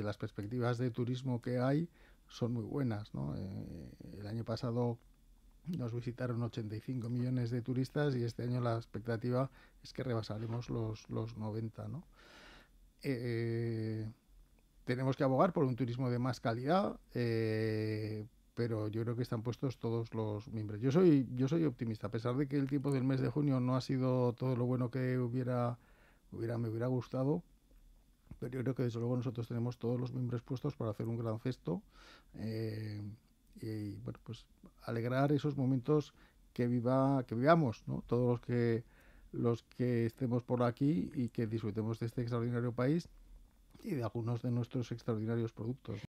las perspectivas de turismo que hay son muy buenas. Eh, el año pasado nos visitaron 85 millones de turistas y este año la expectativa es que rebasaremos los, 90. Eh, eh, tenemos que abogar por un turismo de más calidad, pero yo creo que están puestos todos los miembros. Yo soy, yo soy optimista, a pesar de que el tiempo del mes de junio no ha sido todo lo bueno que hubiera, hubiera me hubiera gustado. Pero yo creo que desde luego nosotros tenemos todos los miembros puestos para hacer un gran cesto eh, y bueno, pues alegrar esos momentos que viva, que vivamos, ¿no? Todos los que los que estemos por aquí y que disfrutemos de este extraordinario país y de algunos de nuestros extraordinarios productos.